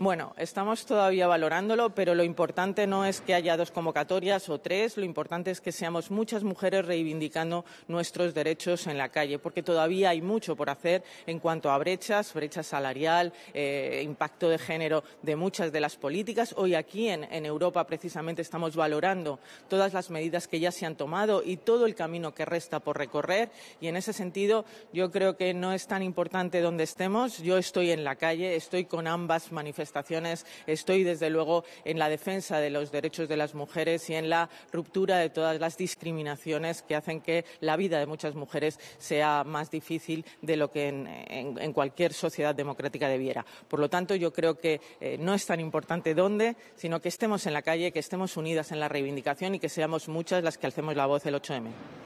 Bueno, estamos todavía valorándolo, pero lo importante no es que haya dos convocatorias o tres, lo importante es que seamos muchas mujeres reivindicando nuestros derechos en la calle, porque todavía hay mucho por hacer en cuanto a brechas, brecha salarial, eh, impacto de género de muchas de las políticas. Hoy aquí en, en Europa precisamente estamos valorando todas las medidas que ya se han tomado y todo el camino que resta por recorrer y en ese sentido yo creo que no es tan importante donde estemos. Yo estoy en la calle, estoy con ambas manifestaciones estoy, desde luego, en la defensa de los derechos de las mujeres y en la ruptura de todas las discriminaciones que hacen que la vida de muchas mujeres sea más difícil de lo que en, cualquier sociedad democrática debiera. Por lo tanto, yo creo que eh, no es tan importante dónde, sino que estemos en la calle, que estemos unidas en la reivindicación y que seamos muchas las que alcemos la voz el 8M.